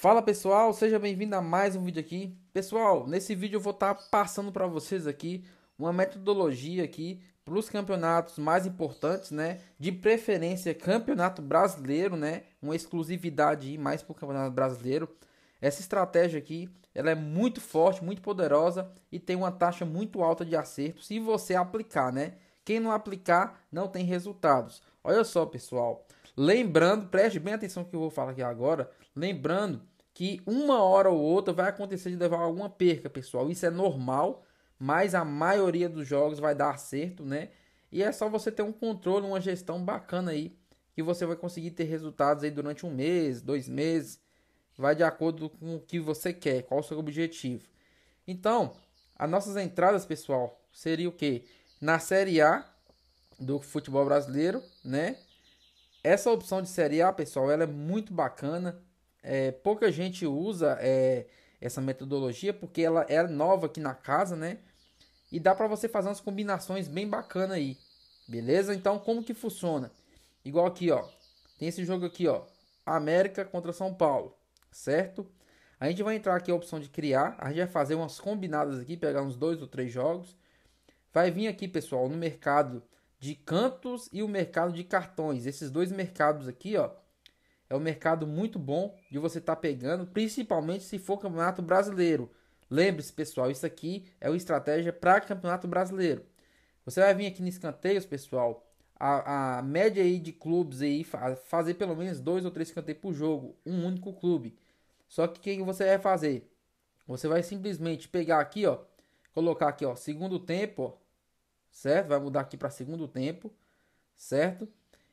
Fala pessoal, seja bem-vindo a mais um vídeo aqui. Pessoal, nesse vídeo eu vou estar tá passando para vocês aqui uma metodologia aqui para os campeonatos mais importantes, né? De preferência campeonato brasileiro, né? Uma exclusividade mais para o campeonato brasileiro. Essa estratégia aqui, ela é muito forte, muito poderosa e tem uma taxa muito alta de acerto se você aplicar, né? Quem não aplicar não tem resultados. Olha só, pessoal. Lembrando, preste bem atenção no que eu vou falar aqui agora. Lembrando que uma hora ou outra vai acontecer de levar alguma perca, pessoal. Isso é normal, mas a maioria dos jogos vai dar acerto, né? E é só você ter um controle, uma gestão bacana aí, que você vai conseguir ter resultados aí durante um mês, dois meses. Vai de acordo com o que você quer, qual o seu objetivo. Então, as nossas entradas, pessoal, seria o quê? Na Série A do futebol brasileiro, né? Essa opção de Série A, pessoal, ela é muito bacana é, pouca gente usa é, essa metodologia porque ela é nova aqui na casa, né? E dá para você fazer umas combinações bem bacana aí, beleza? Então, como que funciona? Igual aqui, ó. Tem esse jogo aqui, ó. América contra São Paulo, certo? A gente vai entrar aqui a opção de criar. A gente vai fazer umas combinadas aqui, pegar uns dois ou três jogos. Vai vir aqui, pessoal, no mercado de cantos e o mercado de cartões. Esses dois mercados aqui, ó é um mercado muito bom de você estar tá pegando, principalmente se for campeonato brasileiro. Lembre-se, pessoal, isso aqui é uma estratégia para campeonato brasileiro. Você vai vir aqui nos escanteios, pessoal. A, a, média aí de clubes aí fazer pelo menos dois ou três escanteios por jogo, um único clube. Só que o que você vai fazer? Você vai simplesmente pegar aqui, ó, colocar aqui, ó, segundo tempo, ó, certo? Vai mudar aqui para segundo tempo, certo?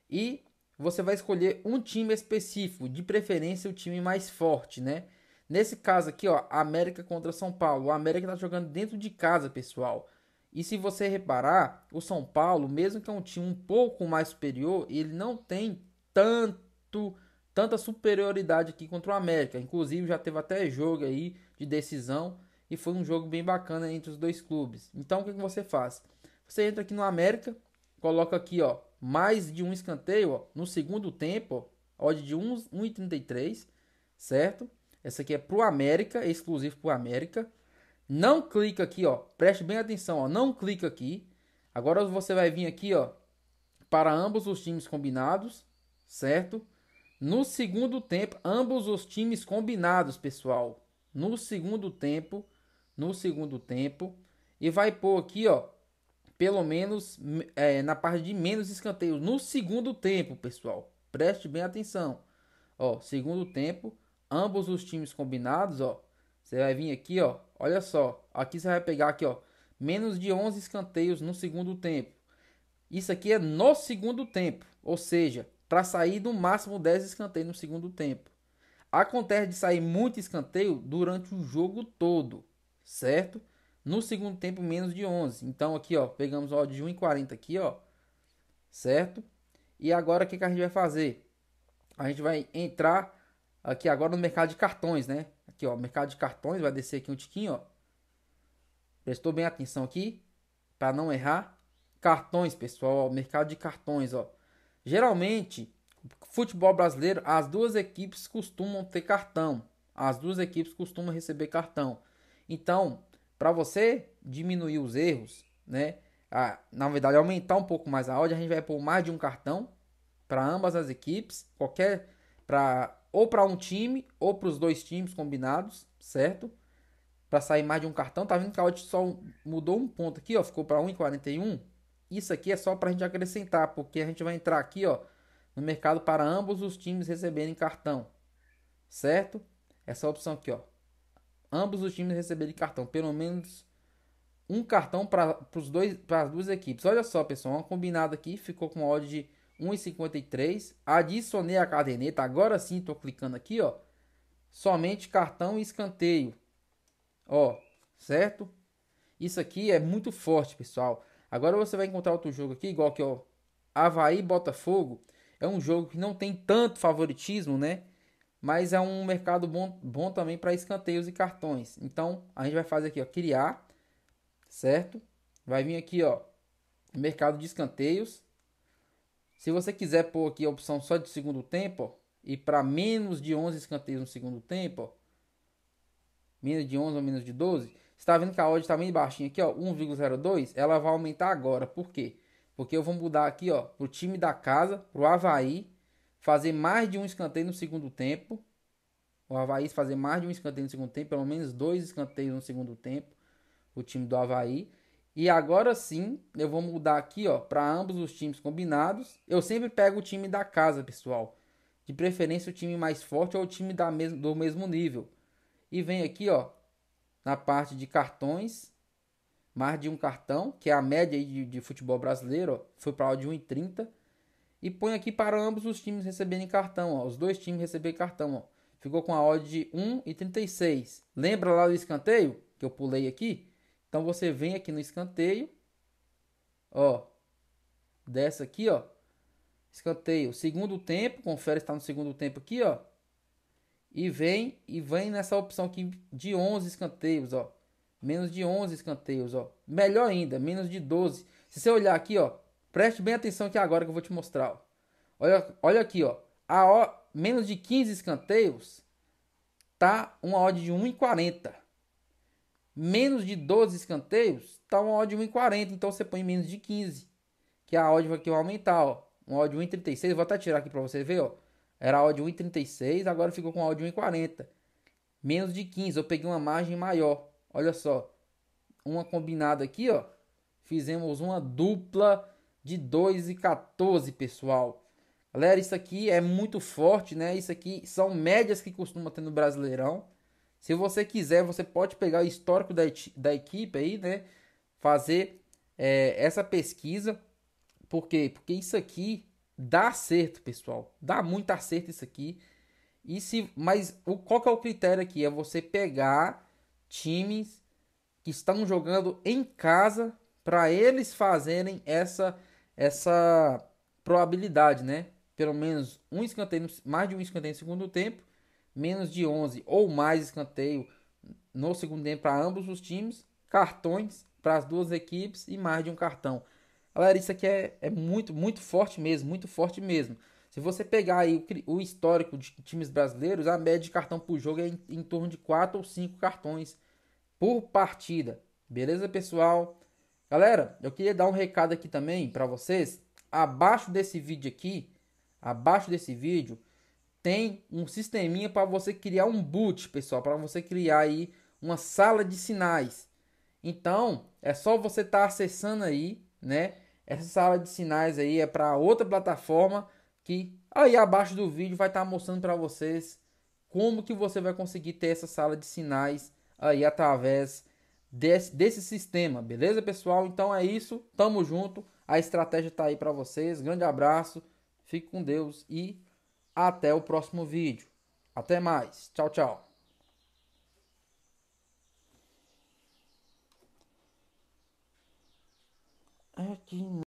E você vai escolher um time específico, de preferência o time mais forte, né? Nesse caso aqui, ó, América contra São Paulo. O América tá jogando dentro de casa, pessoal. E se você reparar, o São Paulo, mesmo que é um time um pouco mais superior, ele não tem tanto tanta superioridade aqui contra o América. Inclusive já teve até jogo aí de decisão e foi um jogo bem bacana entre os dois clubes. Então o que, que você faz? Você entra aqui no América, coloca aqui, ó, mais de um escanteio ó, no segundo tempo, ó, odd de 1,33, certo? Essa aqui é pro América, é exclusivo pro América. Não clica aqui, ó. Preste bem atenção, ó. Não clica aqui. Agora você vai vir aqui, ó, para ambos os times combinados, certo? No segundo tempo, ambos os times combinados, pessoal. No segundo tempo, no segundo tempo e vai pôr aqui, ó, pelo menos é, na parte de menos escanteios no segundo tempo, pessoal. Preste bem atenção. Ó, segundo tempo, ambos os times combinados, ó. Você vai vir aqui, ó. Olha só, aqui você vai pegar aqui, ó, menos de 11 escanteios no segundo tempo. Isso aqui é no segundo tempo, ou seja, para sair no máximo 10 escanteios no segundo tempo. Acontece de sair muito escanteio durante o jogo todo, certo? No segundo tempo, menos de 11. Então, aqui, ó, pegamos ó, de 1,40 aqui, ó. Certo? E agora, o que, que a gente vai fazer? A gente vai entrar aqui agora no mercado de cartões, né? Aqui, ó, mercado de cartões. Vai descer aqui um tiquinho, ó. Prestou bem atenção aqui, para não errar. Cartões, pessoal, ó, mercado de cartões, ó. Geralmente, futebol brasileiro, as duas equipes costumam ter cartão. As duas equipes costumam receber cartão. Então, para você diminuir os erros, né? A, na verdade, aumentar um pouco mais a odds a gente vai pôr mais de um cartão para ambas as equipes, qualquer para ou para um time ou para os dois times combinados, certo? Para sair mais de um cartão, tá vendo que a odds só mudou um ponto aqui, ó, ficou para 1,41. Isso aqui é só para a gente acrescentar, porque a gente vai entrar aqui, ó, no mercado para ambos os times receberem cartão, certo? Essa opção aqui, ó, ambos os times receberem cartão, pelo menos um cartão para as duas equipes. Olha só, pessoal, Uma combinado aqui ficou com uma odd de 1,53. Adicionei a caderneta, agora sim estou clicando aqui, ó. Somente cartão e escanteio. Ó, certo? Isso aqui é muito forte, pessoal. Agora você vai encontrar outro jogo aqui, igual que ó, Havaí Botafogo. É um jogo que não tem tanto favoritismo, né? mas é um mercado bom, bom também para escanteios e cartões. Então, a gente vai fazer aqui, ó, criar, certo? Vai vir aqui, ó, mercado de escanteios. Se você quiser pôr aqui a opção só de segundo tempo, ó, e para menos de 11 escanteios no segundo tempo, ó, menos de 11 ou menos de 12, está vendo que a odd está bem baixinha aqui, ó, 1,02, ela vai aumentar agora. Por quê? Porque eu vou mudar aqui, ó, pro time da casa, pro Havaí, fazer mais de um escanteio no segundo tempo. O Havaí fazer mais de um escanteio no segundo tempo, pelo menos dois escanteios no segundo tempo, o time do Havaí. E agora sim, eu vou mudar aqui, ó, para ambos os times combinados. Eu sempre pego o time da casa, pessoal. De preferência o time mais forte ou o time da mesmo, do mesmo nível. E vem aqui, ó, na parte de cartões, mais de um cartão, que é a média de, de futebol brasileiro, ó, foi para de 1,30 e põe aqui para ambos os times receberem cartão, ó, os dois times receberem cartão. Ó. Ficou com a odd de 1,36. Lembra lá do escanteio que eu pulei aqui? Então você vem aqui no escanteio, ó, dessa aqui, ó, escanteio, segundo tempo, confere está no segundo tempo aqui, ó, e vem e vem nessa opção aqui de 11 escanteios, ó, menos de 11 escanteios, ó, melhor ainda, menos de 12. Se você olhar aqui, ó, Preste bem atenção aqui agora que eu vou te mostrar. Ó. Olha, olha aqui, ó. A o, menos de 15 escanteios tá uma odd de 1,40. Menos de 12 escanteios tá uma odd de 1,40, então você põe menos de 15, que é a odd aqui vai aumentar, ó. Uma odd de 1,36, vou até tirar aqui para você ver, ó. Era a odd de 1,36, agora ficou com a odd de 1,40. Menos de 15, eu peguei uma margem maior. Olha só. Uma combinada aqui, ó. Fizemos uma dupla de 2 e 14, pessoal. Galera, isso aqui é muito forte, né? Isso aqui são médias que costuma ter no Brasileirão. Se você quiser, você pode pegar o histórico da, da equipe aí, né? Fazer é, essa pesquisa. Por quê? Porque isso aqui dá acerto, pessoal. Dá muito acerto isso aqui. E se, mas o, qual que é o critério aqui? É você pegar times que estão jogando em casa para eles fazerem essa essa probabilidade, né? Pelo menos um escanteio, mais de um escanteio no segundo tempo, menos de 11 ou mais escanteio no segundo tempo para ambos os times, cartões para as duas equipes e mais de um cartão. Galera, isso aqui é, é muito, muito forte mesmo, muito forte mesmo. Se você pegar aí o, histórico de times brasileiros, a média de cartão por jogo é em, em torno de 4 ou 5 cartões por partida. Beleza, pessoal? Galera, eu queria dar um recado aqui também para vocês. Abaixo desse vídeo aqui, abaixo desse vídeo, tem um sisteminha para você criar um boot, pessoal, para você criar aí uma sala de sinais. Então, é só você estar tá acessando aí, né? Essa sala de sinais aí é para outra plataforma que aí abaixo do vídeo vai estar tá mostrando para vocês como que você vai conseguir ter essa sala de sinais aí através desse, desse sistema, beleza, pessoal? Então é isso, tamo junto. A estratégia tá aí para vocês. Grande abraço, fique com Deus e até o próximo vídeo. Até mais. Tchau, tchau. Aqui é